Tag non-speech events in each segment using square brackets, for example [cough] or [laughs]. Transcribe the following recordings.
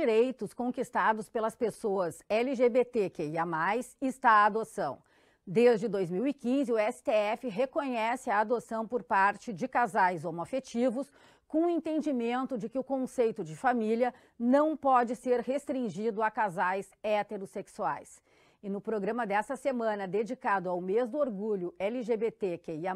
direitos conquistados pelas pessoas LGBTQIA, está a adoção. Desde 2015, o STF reconhece a adoção por parte de casais homoafetivos, com o entendimento de que o conceito de família não pode ser restringido a casais heterossexuais. E no programa dessa semana, dedicado ao mês do orgulho LGBTQIA,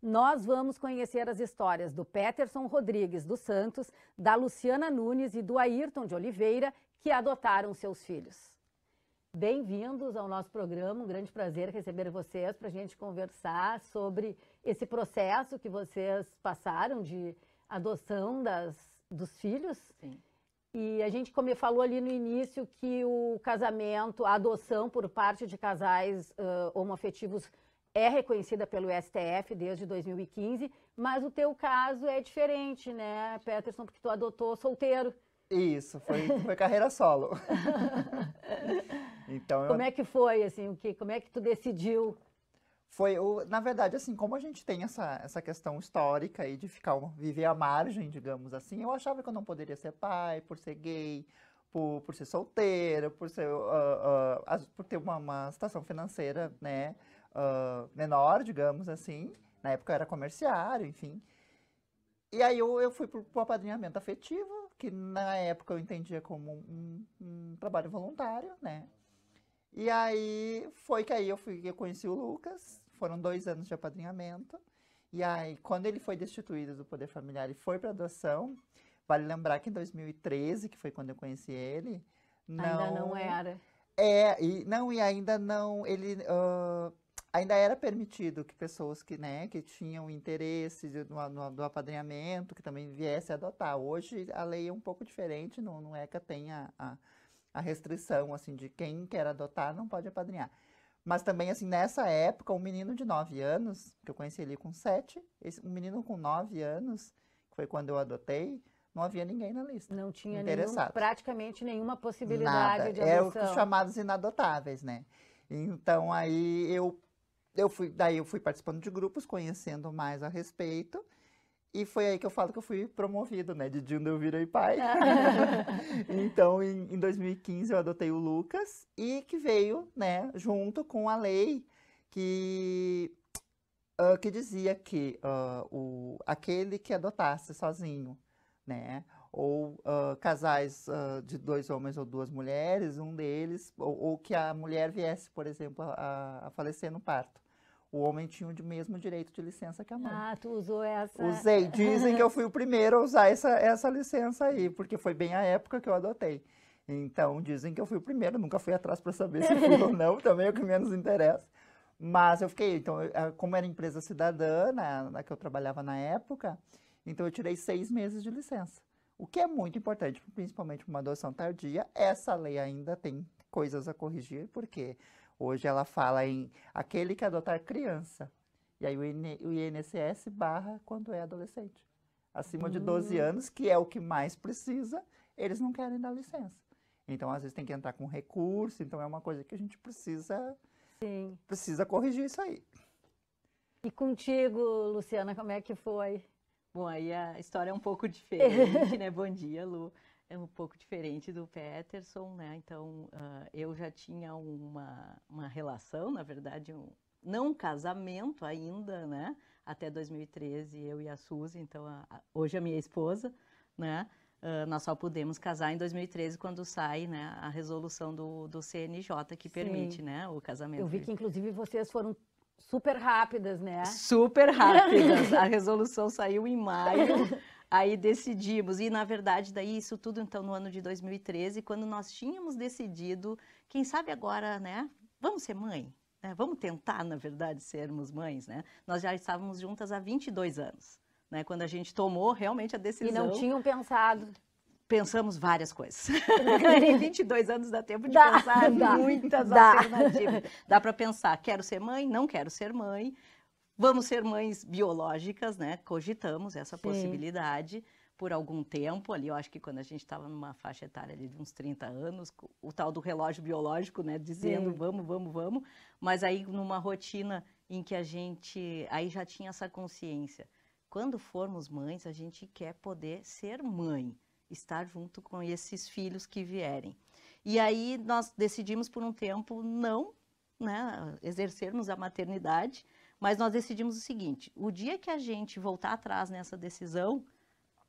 nós vamos conhecer as histórias do Peterson Rodrigues dos Santos, da Luciana Nunes e do Ayrton de Oliveira, que adotaram seus filhos. Bem-vindos ao nosso programa, um grande prazer receber vocês para a gente conversar sobre esse processo que vocês passaram de adoção das, dos filhos. Sim. E a gente como eu falou ali no início que o casamento, a adoção por parte de casais uh, homoafetivos é reconhecida pelo STF desde 2015, mas o teu caso é diferente, né, Peterson, porque tu adotou solteiro. Isso, foi, foi carreira solo. [laughs] então, eu... Como é que foi, assim, o que, como é que tu decidiu foi o, na verdade, assim, como a gente tem essa, essa questão histórica aí de ficar viver à margem, digamos assim, eu achava que eu não poderia ser pai por ser gay, por, por ser solteira, por ser uh, uh, por ter uma, uma situação financeira, né, uh, menor, digamos assim. Na época eu era comerciário, enfim. E aí eu, eu fui pro, pro apadrinhamento afetivo, que na época eu entendia como um, um trabalho voluntário, né? E aí foi que aí eu fui eu conheci o Lucas foram dois anos de apadrinhamento. E aí, quando ele foi destituído do poder familiar e foi para adoção, vale lembrar que em 2013, que foi quando eu conheci ele, não, ainda não era. É, e não e ainda não ele uh, ainda era permitido que pessoas que, né, que tinham interesse de, no, no, do apadrinhamento, que também viesse a adotar. Hoje a lei é um pouco diferente, no, no é ECA tem a, a, a restrição, assim, de quem quer adotar não pode apadrinhar. Mas também, assim, nessa época, um menino de 9 anos, que eu conheci ele com 7, esse, um menino com 9 anos, que foi quando eu adotei, não havia ninguém na lista. Não tinha nenhum, praticamente nenhuma possibilidade Nada. de é adoção. É os chamados inadotáveis, né? Então, aí eu, eu fui, daí eu fui participando de grupos, conhecendo mais a respeito. E foi aí que eu falo que eu fui promovido, né? De Juno eu virei pai. [laughs] [laughs] então, em, em, 2015 eu adotei o Lucas e que veio, né, junto com a lei que, uh, que dizia que uh, o, aquele que adotasse sozinho, né? Ou uh, casais de dois homens ou duas mulheres, um deles, ou, ou, que a mulher viesse, por exemplo, a, a falecer no parto o homem tinha o mesmo direito de licença que a mãe. Ah, tu usou essa. Usei. [laughs] Dizem que eu fui o primeiro a usar essa, essa licença aí, porque foi bem a época que eu adotei. Então, dizem que eu fui o primeiro, nunca fui atrás para saber se fui ou não, também é o que menos interessa. Mas eu fiquei, então, ah, como era empresa cidadã, na, na que eu trabalhava na época, então eu tirei seis meses de licença. O que é muito importante, principalmente para uma adoção tardia, essa lei ainda tem coisas a corrigir, porque Hoje ela fala em aquele que adotar criança. E aí o, INSS barra quando é adolescente. Acima hum. de 12 anos, que é o que mais precisa, eles não querem dar licença. Então, às vezes, tem que entrar com recurso. Então, é uma coisa que a gente precisa, Sim. precisa corrigir isso aí. E contigo, Luciana, como é que foi? Bom, aí a história é um pouco [laughs] diferente, né? Bom dia, Lu é um pouco diferente do Peterson, né? Então, uh, eu já tinha uma, uma relação, na verdade, um, não um casamento ainda, né? Até 2013, eu e a Suzy, então, a, a, hoje a minha esposa, né? Uh, nós só pudemos casar em 2013 quando sai né, a resolução do, do CNJ que Sim. permite né, o casamento. Eu vi que inclusive vocês foram super rápidas, né? Super [laughs] rápidas. a resolução saiu em maio. [laughs] Aí decidimos, e na verdade, daí isso tudo então no ano de 2013, quando nós tínhamos decidido, quem sabe agora, né, vamos ser mãe, né? vamos tentar, na verdade, sermos mães, né? Nós já estávamos juntas há 22 anos, né, quando a gente tomou realmente a decisão. E não tinham pensado pensamos várias coisas. [laughs] [laughs] em 22 anos dá tempo de dá, pensar dá, muitas dá. alternativas. Dá para pensar, quero ser mãe, não quero ser mãe, Vamos ser mães biológicas, né? Cogitamos essa Sim. possibilidade por algum tempo ali, eu acho que quando a gente estava numa faixa etária ali de uns 30 anos, o tal do relógio biológico, né, dizendo Sim. vamos, vamos, vamos, mas aí numa rotina em que a gente aí já tinha essa consciência. Quando formos mães, a gente quer poder ser mãe, estar junto com esses filhos que vierem. E aí nós decidimos por um tempo não, né, exercermos a maternidade, mas nós decidimos o seguinte: o dia que a gente voltar atrás nessa decisão,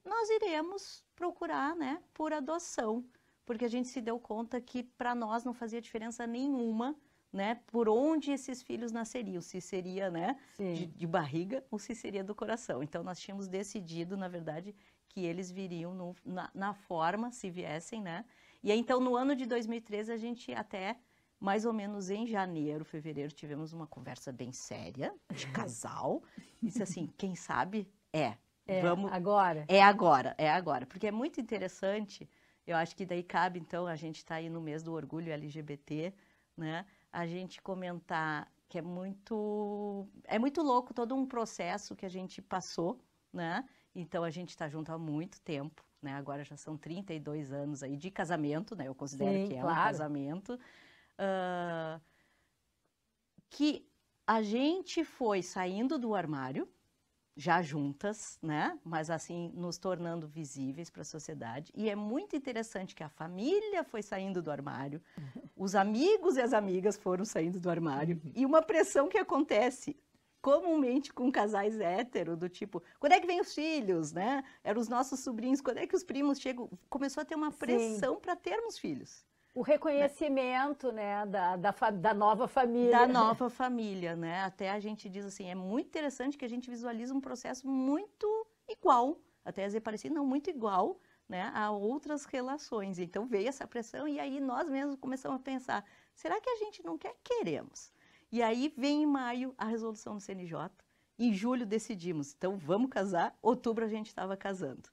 nós iremos procurar, né, por adoção, porque a gente se deu conta que para nós não fazia diferença nenhuma, né, por onde esses filhos nasceriam, se seria, né, de, de, barriga ou se seria do coração. Então nós tínhamos decidido, na verdade, que eles viriam no, na, na forma, se viessem, né. E aí, então no ano de 2013 a gente até mais ou menos em janeiro, fevereiro, tivemos uma conversa bem séria, de [laughs] casal. Disse assim: quem sabe é. É Vamos... agora. É agora, é agora. Porque é muito interessante. Eu acho que daí cabe, então, a gente está aí no mês do orgulho LGBT, né? A gente comentar que é muito, é muito louco todo um processo que a gente passou, né? Então a gente está junto há muito tempo, né? Agora já são 32 anos aí de casamento, né? Eu considero Sim, que é claro. um casamento uh, que a gente foi saindo do armário, já juntas, né? Mas assim, nos tornando visíveis para a sociedade. E é muito interessante que a família foi saindo do armário, uhum. os amigos e as amigas foram saindo do armário. Uhum. E uma pressão que acontece comumente com casais hétero, do tipo, quando é que vem os filhos, né? Eram os nossos sobrinhos, quando é que os primos chegam? Começou a ter uma pressão para termos filhos o reconhecimento né, da, da, da, nova família. Da nova família, né? Até a gente diz assim, é muito interessante que a gente visualiza um processo muito igual, até dizer parecido, não, muito igual, né, a outras relações. Então veio essa pressão e aí nós mesmos começamos a pensar, será que a gente não quer? Queremos. E aí vem em maio a resolução do CNJ, em julho decidimos, então vamos casar, outubro a gente estava casando.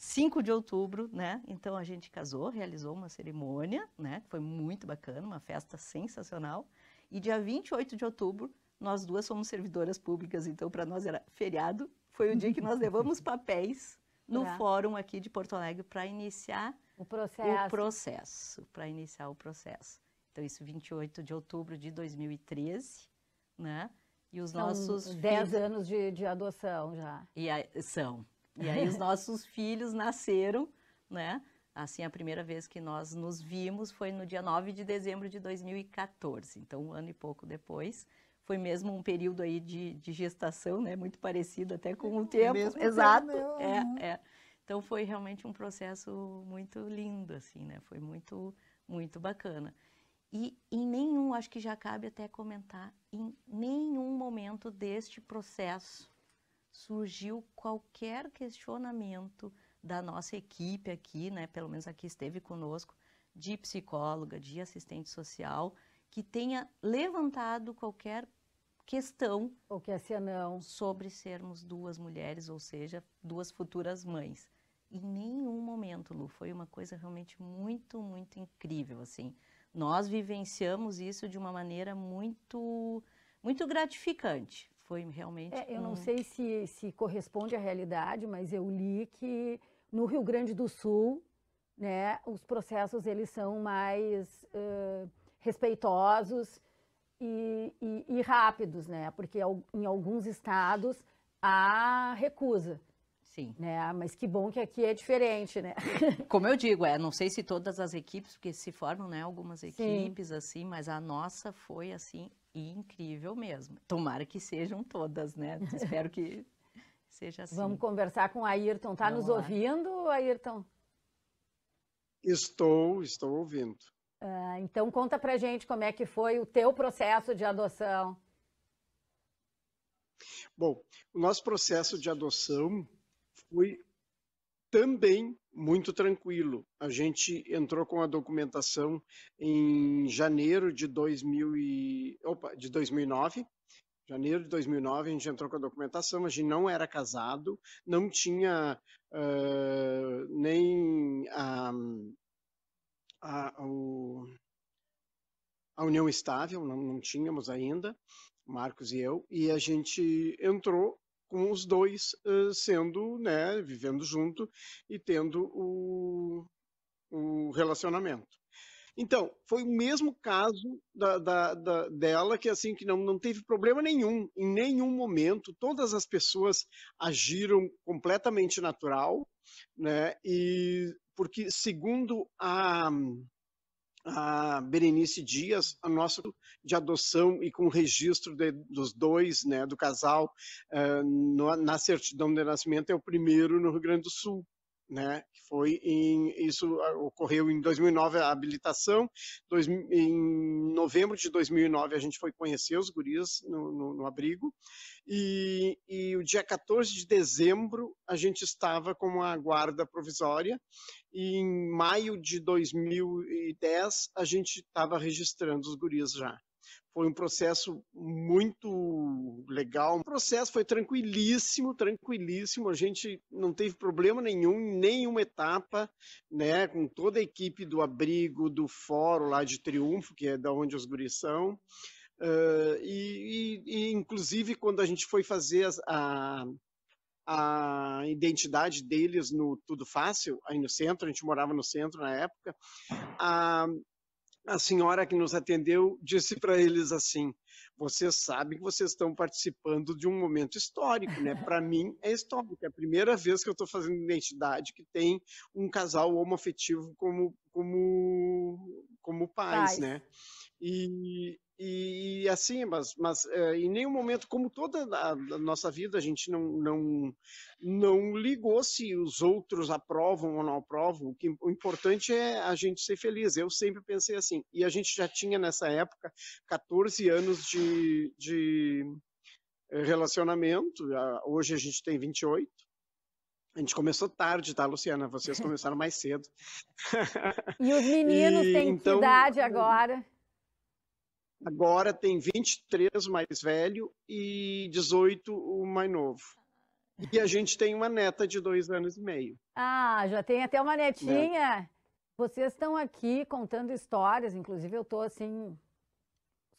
5 de outubro, né? Então a gente casou, realizou uma cerimônia, né? Foi muito bacana, uma festa sensacional. E dia 28 de outubro, nós duas somos servidoras públicas, então para nós era feriado. Foi o dia que nós levamos [laughs] papéis no é. fórum aqui de Porto Alegre para iniciar o processo. O processo, para iniciar o processo. Então isso 28 de outubro de 2013, né? E os São nossos 10 filhos... anos de, de adoção já. E a... são e aí os [laughs] nossos filhos nasceram, né? Assim, a primeira vez que nós nos vimos foi no dia 9 de dezembro de 2014, então um ano e pouco depois. Foi mesmo um período aí de, de gestação, né? Muito parecido até com o tempo. Mesmo Exato. Tempo, né? é, é. Então foi realmente um processo muito lindo, assim, né? Foi muito, muito bacana. E em nenhum, acho que já cabe até comentar, em nenhum momento deste processo surgiu qualquer questionamento da nossa equipe aqui, né, pelo menos aqui esteve conosco, de psicóloga, de assistente social, que tenha levantado qualquer questão ou que é, é não sobre sermos duas mulheres, ou seja, duas futuras mães. Em nenhum momento, Lu, foi uma coisa realmente muito, muito incrível assim. Nós vivenciamos isso de uma maneira muito muito gratificante, foi realmente. É, eu não sei se, se corresponde à realidade, mas eu li que no Rio Grande do Sul, né, os processos eles são mais uh, respeitosos e, e, e, rápidos, né? Porque em alguns estados há recusa. Sim. Né? Mas que bom que aqui é diferente, né? [laughs] Como eu digo, é, não sei se todas as equipes, porque se formam, né, algumas equipes Sim. assim, mas a nossa foi assim incrível mesmo. Tomara que sejam todas, né? [laughs] Espero que seja assim. Vamos conversar com o Ayrton. Está nos lá. ouvindo, Ayrton? Estou, estou ouvindo. Ah, então conta pra gente como é que foi o teu processo de adoção. Bom, o nosso processo de adoção foi também muito tranquilo. A gente entrou com a documentação em janeiro de, 2000 e, opa, de 2009. Janeiro de 2009 a gente entrou com a documentação, a gente não era casado, não tinha uh, nem a, a, o, a união estável, não, não tínhamos ainda, Marcos e eu, e a gente entrou com os dois uh, sendo, né, vivendo junto e tendo o, o relacionamento. Então, foi o mesmo caso da, da, da, dela, que assim, que não, não teve problema nenhum, em nenhum momento, todas as pessoas agiram completamente natural, né, e porque segundo a, a Berenice Dias, a nossa de adoção e com registro de, dos dois, né, do casal, uh, no, na certidão de nascimento é o primeiro no Rio Grande do Sul né? Foi em, isso ah, ocorreu em 2009 a habilitação, dois, em novembro de 2009 a gente foi conhecer os guris no, no, no abrigo e, e, o dia 14 de dezembro a gente estava com a guarda provisória e em maio de 2010 a gente estava registrando os guris já. Foi um processo muito legal. O processo foi tranquilíssimo, tranquilíssimo. A gente não teve problema nenhum em nenhuma etapa, né? Com toda a equipe do abrigo, do fórum lá de Triunfo, que é da onde os guris são. Uh, e, e, e, inclusive, quando a gente foi fazer as, a, a identidade deles no Tudo Fácil, aí no centro, a gente morava no centro na época, a, a senhora que nos atendeu disse para eles assim: vocês sabem que vocês estão participando de um momento histórico, né? Para [laughs] mim é histórico, é a primeira vez que eu estou fazendo identidade que tem um casal homoafetivo como como como pais, pais. né? E e, e assim, mas, mas é, em nenhum momento, como toda a, a nossa vida, a gente não, não, não ligou se os outros aprovam ou não aprovam. O, que, o importante é a gente ser feliz. Eu sempre pensei assim. E a gente já tinha nessa época 14 anos de, de relacionamento. Ah, hoje a gente tem 28. A gente começou tarde, tá, Luciana? Vocês começaram mais cedo. E os [laughs] meninos e, têm então, que idade eh, agora? Agora tem 23 o mais velho e 18 o mais novo. E a gente tem uma neta de dois anos e meio. Ah, já tem até uma netinha. Né? Vocês estão aqui contando histórias, inclusive eu estou assim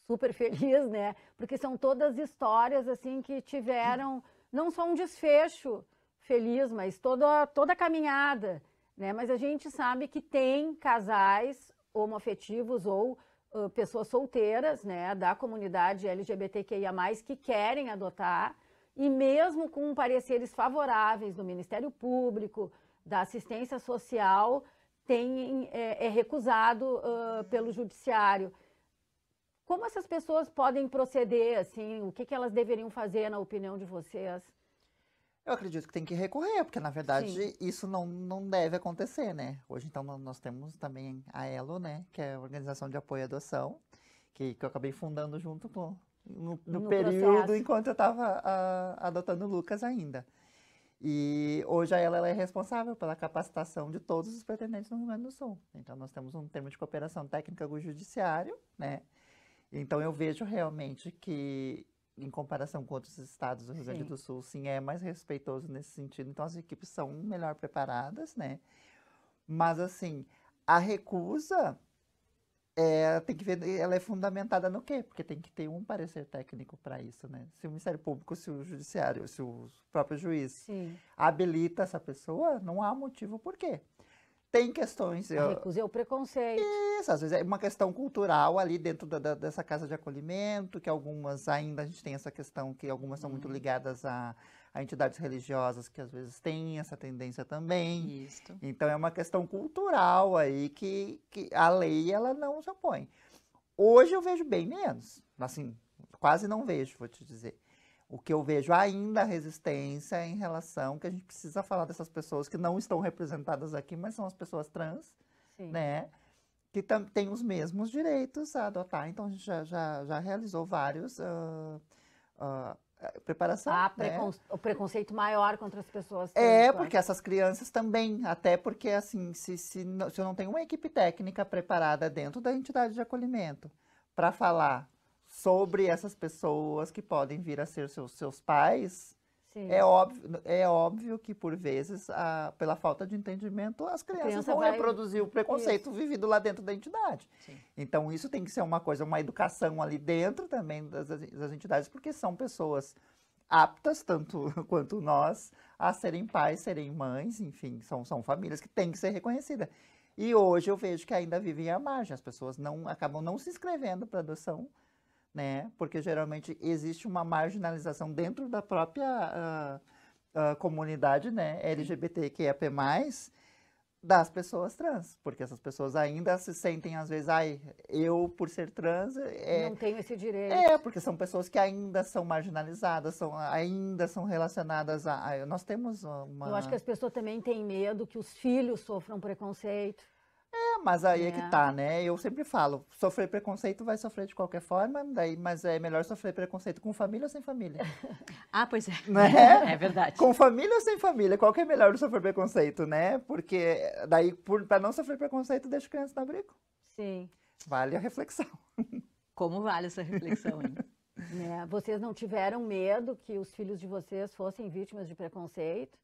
super feliz, né? Porque são todas histórias assim que tiveram não só um desfecho feliz, mas toda toda a caminhada, né? Mas a gente sabe que tem casais homoafetivos ou pessoas solteiras, né, da comunidade LGBTQIA+, que querem adotar, e mesmo com pareceres favoráveis do Ministério Público, da assistência social, tem, é, é recusado uh, pelo judiciário. Como essas pessoas podem proceder, assim, o que, que elas deveriam fazer, na opinião de vocês? Eu acredito que tem que recorrer, porque na verdade Sim. isso não, não deve acontecer, né? Hoje, então, nós temos também a ELO, né? Que é a Organização de Apoio à Adoção, que, que eu acabei fundando junto com, no, no, no período processo. enquanto eu estava adotando o Lucas ainda. E hoje a Elo ela é responsável pela capacitação de todos os pretendentes no Rio Grande do Sul. Então, nós temos um termo de cooperação técnica com o judiciário, né? Então, eu vejo realmente que em comparação com outros estados do Rio Grande do Sul, sim, é mais respeitoso nesse sentido. Então, as equipes são melhor preparadas, né? Mas, assim, a recusa é, tem que ver, ela é fundamentada no quê? Porque tem que ter um parecer técnico para isso, né? Se o Ministério Público, se o Judiciário, se o próprio juiz sim. habilita essa pessoa, não há motivo por quê tem questões. Eu... Recusei o preconceito. Isso, às vezes é uma questão cultural ali dentro da, da, dessa casa de acolhimento, que algumas ainda a gente tem essa questão que algumas são hum. muito uhum. ligadas a, a, entidades religiosas que às vezes têm essa tendência também. Isso. Então é uma questão cultural aí que, que a lei ela não se opõe. Hoje eu vejo bem menos, assim, quase não vejo, vou te dizer o que eu vejo ainda a resistência em relação que a gente precisa falar dessas pessoas que não estão representadas aqui, mas são as pessoas trans, Sim. né? Que têm os mesmos direitos a adotar. Então, a gente já, já, já realizou vários. Uh, uh, preparação. Ah, precon... né? o preconceito maior contra as pessoas. É, porque essas crianças também, até porque assim, se, se, se eu não tenho uma equipe técnica preparada dentro da entidade de acolhimento para falar sobre essas pessoas que podem vir a ser seus, seus pais, é óbvio, é óbvio que, por vezes, a, pela falta de entendimento, as crianças criança vão vai... reproduzir o preconceito isso. vivido lá dentro da entidade. Sim. Então, isso tem que ser uma coisa, uma educação ali dentro também das, das entidades, porque são pessoas aptas, tanto [laughs] quanto nós, a serem pais, serem mães, enfim, são, são famílias que têm que ser reconhecidas. E hoje eu vejo que ainda vivem à margem, as pessoas não acabam não se inscrevendo para adoção, né? Porque geralmente existe uma marginalização dentro da própria uh, uh, comunidade, né, LGBTQIAP+, das pessoas trans, porque essas pessoas ainda se sentem às vezes, ai, eu por ser trans, é, não tenho esse direito. É, porque são pessoas que ainda são marginalizadas, são ainda são relacionadas a, a nós temos uma Eu acho que as pessoas também têm medo que os filhos sofram preconceito mas aí é. é. que tá, né? Eu sempre falo, sofrer preconceito vai sofrer de qualquer forma, daí, mas é melhor sofrer preconceito com família ou sem família. [laughs] ah, pois é. Né? É verdade. Com família ou sem família, qual que é melhor sofrer preconceito, né? Porque daí, para não sofrer preconceito, deixa criança no abrigo. Sim. Vale a reflexão. Como vale essa reflexão, hein? [laughs] né? Vocês não tiveram medo que os filhos de vocês fossem vítimas de preconceito?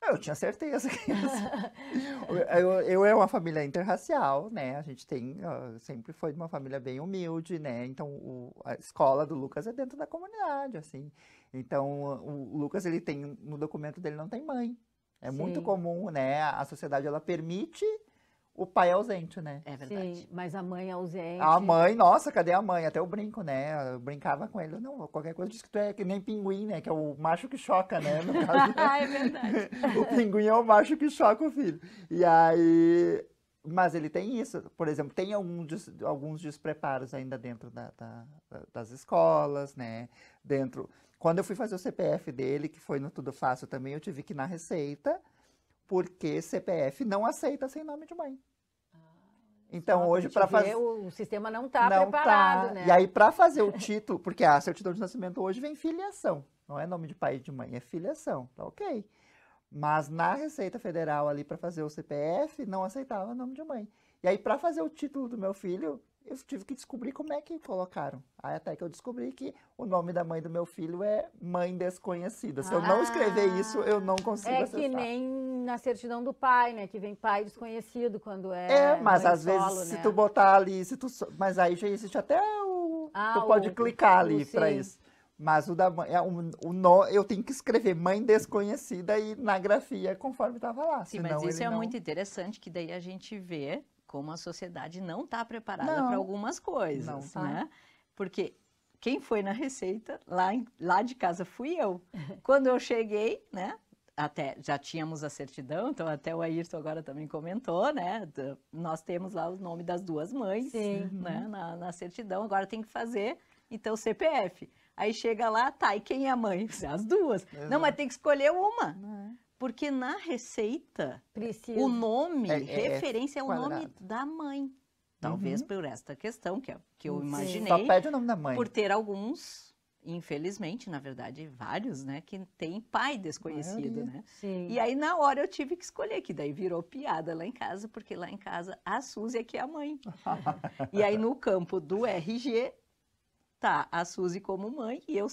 Eu tinha certeza que [laughs] eu, eu é uma família interracial, né? A gente tem uh, sempre foi de uma família bem humilde, né? Então o, a escola do Lucas é dentro da comunidade, assim. Então o, o Lucas ele tem no documento dele não tem mãe. É Sim. muito comum, né? A sociedade ela permite o pai é ausente, né? É verdade. Sim, mas a mãe é ausente. A mãe, nossa, cadê a mãe? Até eu brinco, né? Eu brincava com ele. Não, qualquer coisa diz que tu é que nem pinguim, né? Que é o macho que choca, né? No [laughs] caso, ah, é verdade. [laughs] o pinguim é o macho que choca o filho. E aí. Mas ele tem isso. Por exemplo, tem algum des... alguns despreparos ainda dentro da, da, das escolas, né? Dentro. Quando eu fui fazer o CPF dele, que foi no Tudo Fácil também, eu tive que ir na Receita, porque CPF não aceita sem nome de mãe. Então, hoje, para fazer. O sistema não está tá. preparado, tá. né? E aí, para fazer o título, porque a ah, certidão de nascimento hoje vem filiação, não é nome de pai e de mãe, é filiação, tá ok. Mas na Receita Federal, ali, para fazer o CPF, não aceitava nome de mãe. E aí, para fazer o título do meu filho, eu tive que descobrir como é que colocaram. Aí até que eu descobri que o nome da mãe do meu filho é mãe desconhecida. Se ah, eu não ah! escrever isso, eu não consigo É acessar. que nem na certidão do pai, né? Que vem pai desconhecido quando é. É, mas às solo, vezes né? se tu botar ali, se tu, mas aí já existe até o. Ah, tu pode clicar ali para isso. Mas o da mãe, é o eu tenho que escrever mãe desconhecida e na grafia conforme tava lá. Sim, mas isso é não... muito interessante, que daí a gente vê como a sociedade não está preparada para algumas coisas, não tá. né? Porque quem foi na Receita, lá, lá de casa fui eu. [laughs] Quando eu cheguei, né? até já tínhamos a certidão, então até o Ayrton agora também comentou, né? Nós temos lá o nome das duas mães Sim. Né? Uhum. Na, na certidão, agora tem que fazer, então, CPF. Aí chega lá, tá, e quem é a mãe? [laughs] As duas. Exato. Não, mas tem que escolher uma. É. Porque na receita, Precisa. o nome, é, é referência é, o nome da mãe. Talvez uhum. por esta questão que eu, é que eu imaginei. Sim. Só pede o nome da mãe. Por ter alguns infelizmente, na verdade, vários, né, que tem pai desconhecido, né? Sim. E aí na hora eu tive que escolher, que daí virou piada lá em casa, porque lá em casa a Suzy é que é a mãe. [laughs] e aí no campo do RG tá a Suzy como mãe e eu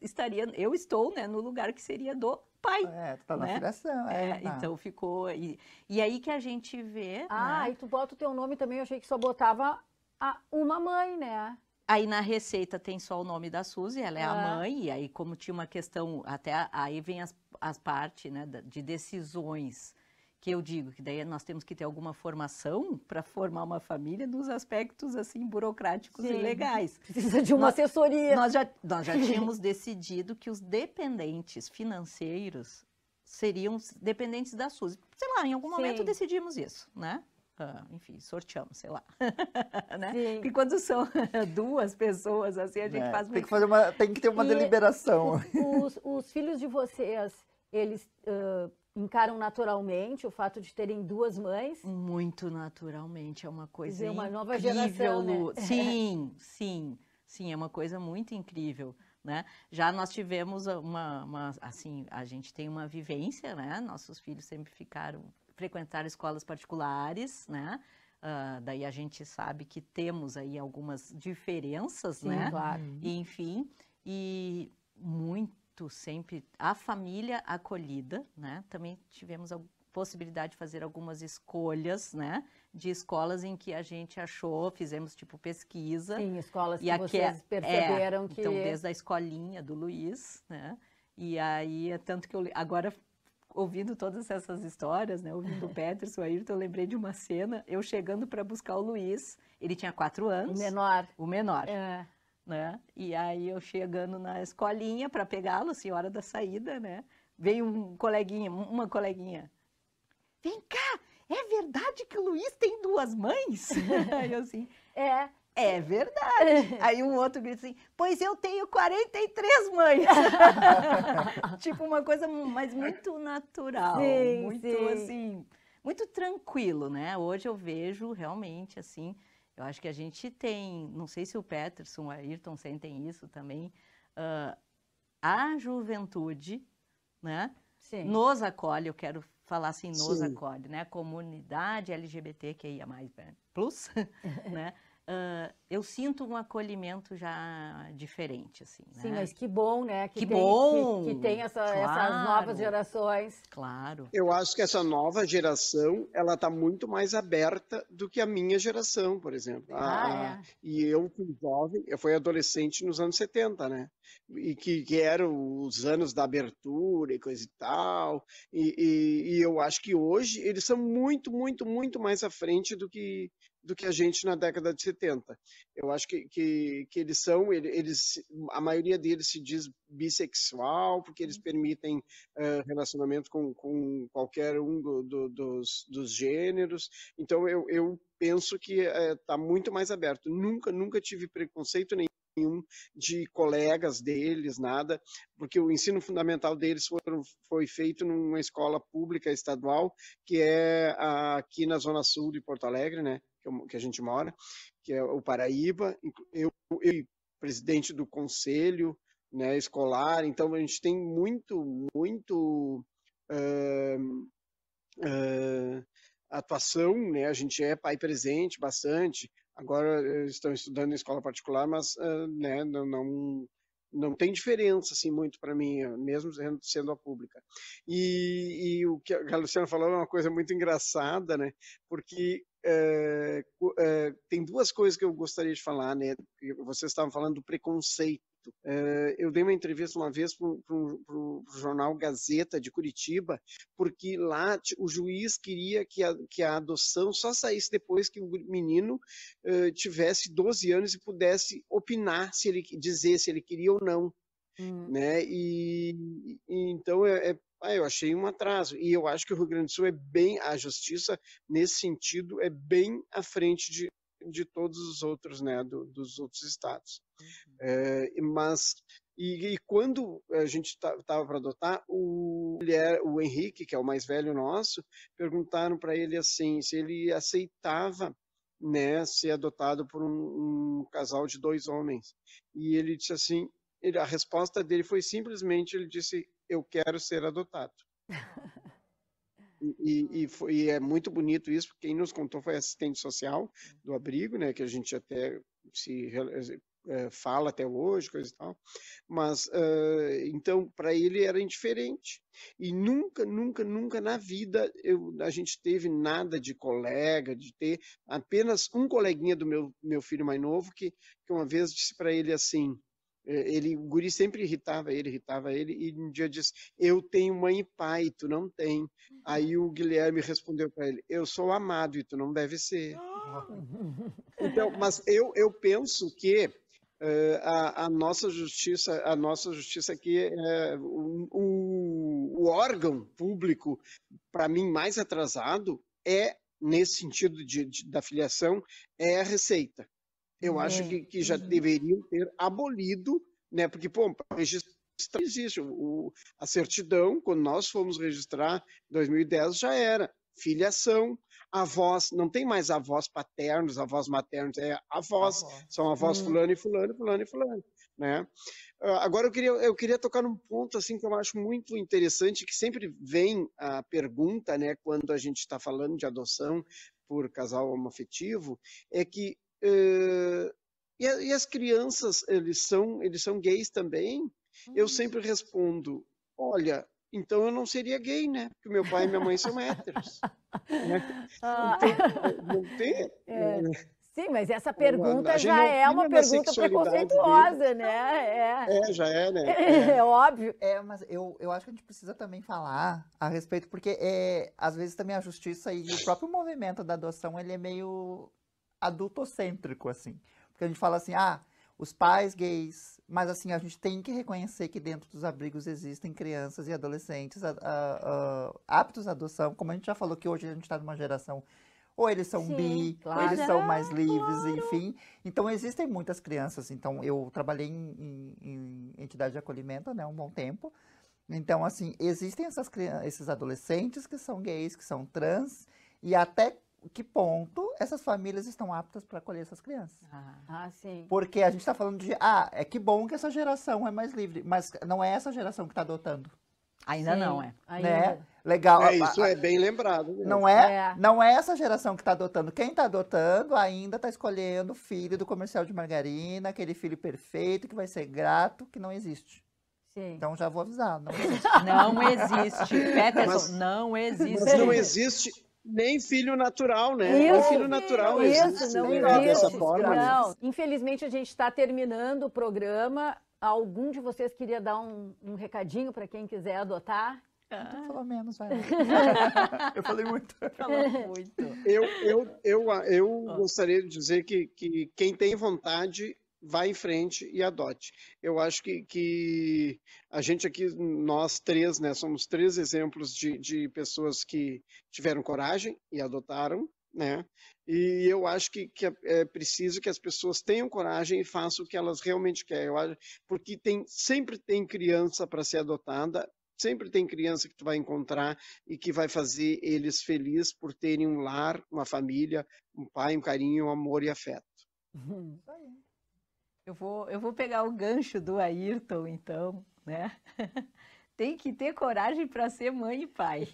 estaria, eu estou, né, no lugar que seria do pai. É, tu tá na né? filiação. É, é tá. Então ficou. E, e aí que a gente vê. Ah, né? e tu bota o teu nome também, eu achei que só botava a, uma mãe, né? Aí na receita tem só o nome da Suzy, ela é ah. a mãe, e aí como tinha uma questão, até aí vem as, as partes né, de decisões, que eu digo que daí nós temos que ter alguma formação para formar uma família nos aspectos assim burocráticos Sim. e legais. Precisa de uma nós, assessoria. Nós já, nós já [laughs] tínhamos decidido que os dependentes financeiros seriam dependentes da Suzy. Sei lá, em algum Sim. momento decidimos isso, né? Ah, enfim, sorteamos, sei lá. [laughs] né? Porque quando são [laughs] duas pessoas, assim, a gente é, faz muito. Tem que, fazer uma, tem que ter uma e deliberação. Os, [laughs] os, filhos de vocês, eles uh, encaram naturalmente o fato de terem duas mães? Muito naturalmente, é uma coisa dizer, uma nova geração, né? Sim, sim, sim, é uma coisa muito incrível. Né? Já nós tivemos uma, uma, assim, a gente tem uma vivência, né? Nossos filhos sempre ficaram frequentar escolas particulares, né? Uh, daí a gente sabe que temos aí algumas diferenças, Sim, né? Claro. E, enfim, e muito sempre a família acolhida, né? Também tivemos a possibilidade de fazer algumas escolhas, né? De escolas em que a gente achou, fizemos tipo pesquisa. Sim, escolas e que vocês que, é, perceberam é, então, que... Então, desde a escolinha do Luiz, né? E aí, é tanto que eu agora ouvindo todas essas histórias, né? Ouvindo o [laughs] Peterson, o Ayrton, eu lembrei de uma cena, eu chegando para buscar o Luiz, ele tinha quatro anos. O menor. O menor. É. Né? E aí eu chegando na escolinha para pegá-lo, assim, hora da saída, né? Veio um coleguinha, uma coleguinha. Vem cá, é verdade que o Luiz tem duas mães? [laughs] eu assim, é, é verdade. [laughs] Aí um outro grita assim: Pois eu tenho 43 mães. [laughs] tipo, uma coisa, mas muito natural. Sim, muito sim. assim. Muito tranquilo, né? Hoje eu vejo realmente assim. Eu acho que a gente tem, não sei se o Peterson, o Ayrton sentem isso também, uh, a juventude, né? Sim. Nos acolhe, eu quero falar assim, nos sim. acolhe, né? A comunidade mais né? plus, [laughs] né? Uh, eu sinto um acolhimento já diferente, assim. Né? Sim, mas que bom, né? Que, que tem, bom! Que, que tem essa, claro. essas novas gerações. Claro. Eu acho que essa nova geração, ela está muito mais aberta do que a minha geração, por exemplo. Ah, a, é. E eu fui jovem, eu fui adolescente nos anos 70, né? E que, que eram os anos da abertura e coisa e tal. E, e, e eu acho que hoje eles são muito, muito, muito mais à frente do que do que a gente na década de 70. Eu acho que, que, que eles são, eles, a maioria deles se diz bissexual, porque eles uhum. permitem uh, relacionamento com, com qualquer um do, do, dos, dos gêneros. Então, eu, eu penso que está eh, uh, muito mais aberto. Nunca, nunca tive preconceito nenhum nenhum de colegas deles, nada, porque o ensino fundamental deles foram, foi feito numa escola pública estadual, que é aqui na zona sul de Porto Alegre, né, que a gente mora, que é o Paraíba, eu, eu presidente do conselho né, escolar, então a gente tem muito, muito uh, uh, atuação, né, a gente é pai presente bastante, Agora eh, estão estudando em escola particular, mas eh, né, não, não, não tem diferença assim muito para mim, eh, mesmo sendo a pública. E, e, o que a Luciana falou é uma coisa muito engraçada, né? Porque tem duas coisas que eu gostaria de falar, né? Vocês estavam falando do preconceito eh, eu dei uma entrevista uma vez para o jornal Gazeta de Curitiba, porque lá o juiz queria que a, que a adoção só saísse depois que o menino eh, tivesse 12 anos e pudesse opinar, se ele dizer se ele queria ou não. Hum. Né? E, e então é, é ah, eu achei um atraso. E eu acho que o Rio Grande do Sul é bem, a justiça, nesse sentido, é bem à frente de, de todos os outros, né, do, dos outros estados. Uhum. É, mas e, e, quando a gente estava para adotar, o, mulher, o Henrique, que é o mais velho nosso, perguntaram para ele assim se ele aceitava né, ser adotado por um, um casal de dois homens. E ele disse assim, ele, a resposta dele foi simplesmente, ele disse, eu quero ser adotado. [laughs] E, e, e, é muito bonito isso, porque quem nos contou foi a assistente social do uhum. abrigo, né, que a gente até se eh, eh, fala até hoje, coisa e tal. Mas, uh, então, para ele era indiferente. E nunca, nunca, nunca na vida eu, a gente teve nada de colega, de ter apenas um coleguinha do meu, meu filho mais novo que, que uma vez disse para ele assim: é, ele, o guri sempre irritava ele, irritava ele, e um dia disse: Eu tenho mãe e pai, tu não tem. Aí uhum. o Guilherme respondeu para ele: Eu sou amado e tu não deve ser. Ah! então, mas eu, eu penso que uh, a, a, nossa justiça, a nossa justiça aqui, é, o, o, o órgão público, para mim, mais atrasado é nesse sentido de, de, da filiação é a receita. Eu acho é, que, que já uhum. deveriam ter abolido, né? Porque, pô, registrar existe. O, a certidão, quando nós fomos registrar em 2010, já era. Filiação, avós, não tem mais avós paternos, avós maternos, é avós, são avós hum. fulano e fulano, fulano e fulano, né? Ah, agora eu queria, eu queria tocar num ponto assim que eu acho muito interessante, que sempre vem a pergunta, né, quando a gente está falando de adoção por casal homoafetivo, é que eh, e, e, as crianças, eles são, eles são gays também? Eu uhum. sempre respondo, olha, então eu não seria gay, né? Porque meu pai e minha mãe são héteros. [laughs] né? ah. não tem... Ah, é. é. Sim, mas essa pergunta já é uma pergunta é preconceituosa, né? É. é. já é, né? É, [laughs] é óbvio. É, mas eu, eu acho que a gente precisa também falar a respeito, porque é, às vezes também a justiça e o próprio movimento da adoção, ele é meio adultocêntrico, assim. Porque a gente fala assim, ah, os pais gays, mas assim, a gente tem que reconhecer que dentro dos abrigos existem crianças e adolescentes a, a, a, aptos à adoção, como a gente já falou que hoje a gente está numa geração ou eles são Sim, bi, claro. ou eles são mais livres, claro. enfim. Então existem muitas crianças. Então eu trabalhei em, em, em entidade de acolhimento, né, um bom tempo. Então assim existem essas esses adolescentes que são gays, que são trans e até que ponto essas famílias estão aptas para acolher essas crianças. Ah. ah, sim. Porque a gente está falando de, ah, é que bom que essa geração é mais livre, mas não é essa geração que está adotando. Ainda sim, não, é. Ainda. Né? Legal. É, isso a, a, é bem lembrado. Mesmo. Não é, é, não é essa geração que está adotando. Quem está adotando ainda está escolhendo o filho do comercial de margarina, aquele filho perfeito que vai ser grato, que não existe. Sim. Então já vou avisar, não [laughs] existe. não existe, Peterson, mas, não existe. Mas não existe nem filho natural, né? Isso, é filho natural. Isso, existe, não, né? não dessa forma. Não. Né? Infelizmente, a gente está terminando o programa. Algum de vocês queria dar um, um recadinho para quem quiser adotar? Ah. Então, falou menos, vai. [laughs] eu falei muito. Falou muito. Eu, eu, eu, eu oh. gostaria de dizer que, que quem tem vontade vá em frente e adote. Eu acho que, que a gente aqui, nós três, né, somos três exemplos de, de pessoas que tiveram coragem e adotaram, né? E eu acho que, que, é, é preciso que as pessoas tenham coragem e façam o que elas realmente querem. Eu acho, porque tem, sempre tem criança para ser adotada, sempre tem criança que tu vai encontrar e que vai fazer eles felizes por terem um lar, uma família, um pai, um carinho, um amor e afeto. Uhum. Isso aí. Eu vou, eu vou pegar o gancho do Ayrton, então, né? [laughs] tem que ter coragem para ser mãe e pai.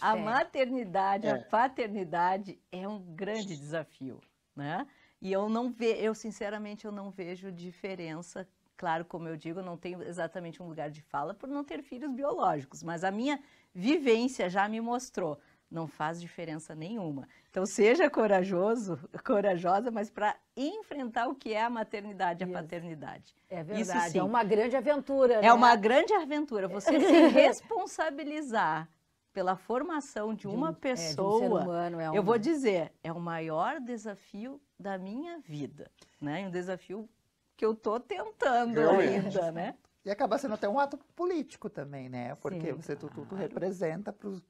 a maternidade, é. a paternidade é um grande desafio, né? E eu não vejo, eu sinceramente eu não vejo diferença. Claro, como eu digo, não tenho exatamente um lugar de fala por não ter filhos biológicos, mas a minha vivência já me mostrou não faz diferença nenhuma. Então seja corajoso, [laughs] corajosa, mas para enfrentar o que é a maternidade a paternidade. É verdade, Isso, é uma grande aventura. É né? uma grande aventura você se [laughs] responsabilizar pela formação de, de uma pessoa. É, de um humano, é um... Eu vou dizer, é o maior desafio da minha vida, né? Um desafio que eu estou tentando ainda, né? E acaba sendo até um ato político também, né? Porque Sim, você claro. tudo representa para os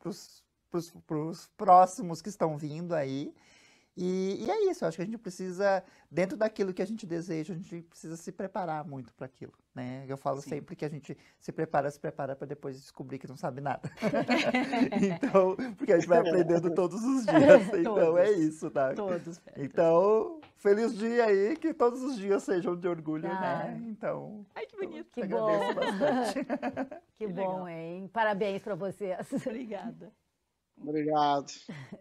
para os próximos que estão vindo aí. E, e, é isso, eu acho que a gente precisa, dentro daquilo que a gente deseja, a gente precisa se preparar muito para aquilo, né? Eu falo Sim. sempre que a gente se prepara, se prepara para depois descobrir que não sabe nada. [laughs] então, porque a gente vai aprendendo todos os dias, [laughs] então é tá? todos, é isso, tá? Todos. Então, feliz dia aí, que todos os dias sejam de orgulho, né? ah. né? Então. Ai, que bonito. Que bom. Bastante. [laughs] que, que bom, hein? Parabéns para vocês. Obrigada. Obrigado. [laughs]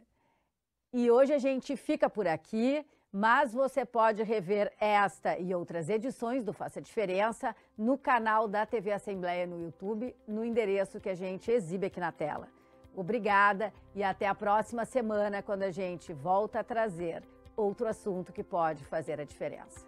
E hoje a gente fica por aqui, mas você pode rever esta e outras edições do Faça Diferença no canal da TV Assembleia no YouTube, no endereço que a gente exibe aqui na tela. Obrigada e até a próxima semana, quando a gente volta a trazer outro assunto que pode fazer a diferença.